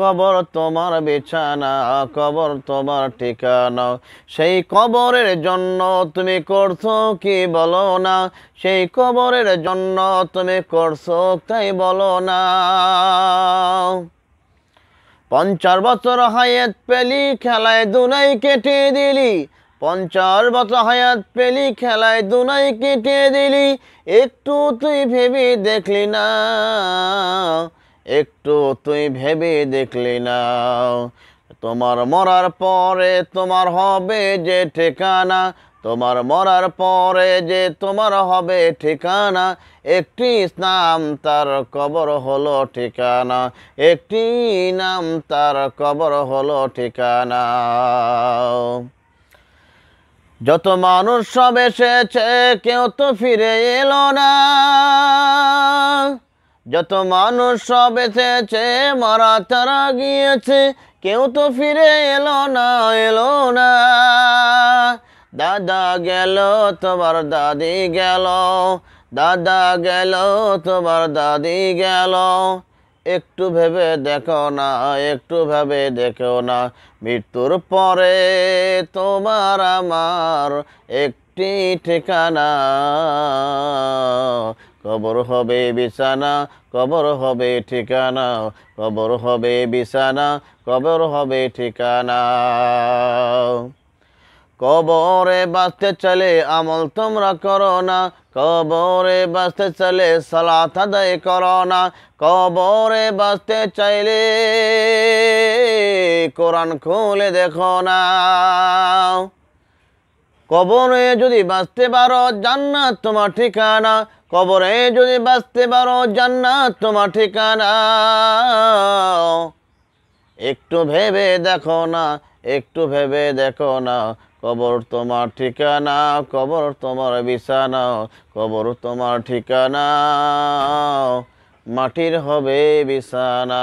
কবর তোমার বিছানা কবর তোমার ঠিকানা সেই কবরের জন্য তুমি করছো কি বলো না সেই কবরের জন্য তুমি করছো তাই বলো না পঞ্চাশ বছর হায়াত পেলি খেলায় দুনাই কেটে দিলি পঞ্চাশ বছর হায়াত পেলি খেলায় দুনাই কেটে দিলি একটু তুই ভেবে দেখলি না একটু তুই ভেবে দেখলি না তোমার মরার পরে তোমার হবে যে ঠিকানা তোমার মরার পরে যে তোমার হবে ঠিকানা একটি নাম তার কবর হলো ঠিকানা একটি নাম তার কবর হলো ঠিকানা যত মানুষ সব এসেছে কেউ তো ফিরে এলো না যত মানুষ সব এসেছে মারা তারা গিয়েছে কেউ তো ফিরে এলো না এলো না দাদা গেল তোমার দাদি গেল দাদা গেল তোমার দাদি গেল একটু ভেবে দেখো না একটু ভেবে দেখো না মৃত্যুর পরে তোমার আমার একটি ঠিকানা কবর হবে বিছানা কবর হবে ঠিকানা কবর হবে বিছানা কবর হবে ঠিকানা কবরে বাঁচতে চলে আমল তোমরা করো না কবরে বাঁচতে চলে সালাত আদায় করো না কবরে বাঁচতে চাইলে কোরআন খুলে দেখো না কবরে যদি বাঁচতে পারো জান্নাত তোমার ঠিকানা কবরে যদি বাঁচতে পারো জান্নাত তোমার ঠিকানা একটু ভেবে দেখো না একটু ভেবে দেখো না কবর তোমার ঠিকানা কবর তোমার বিছানা কবর তোমার ঠিকানা মাটির হবে বিছানা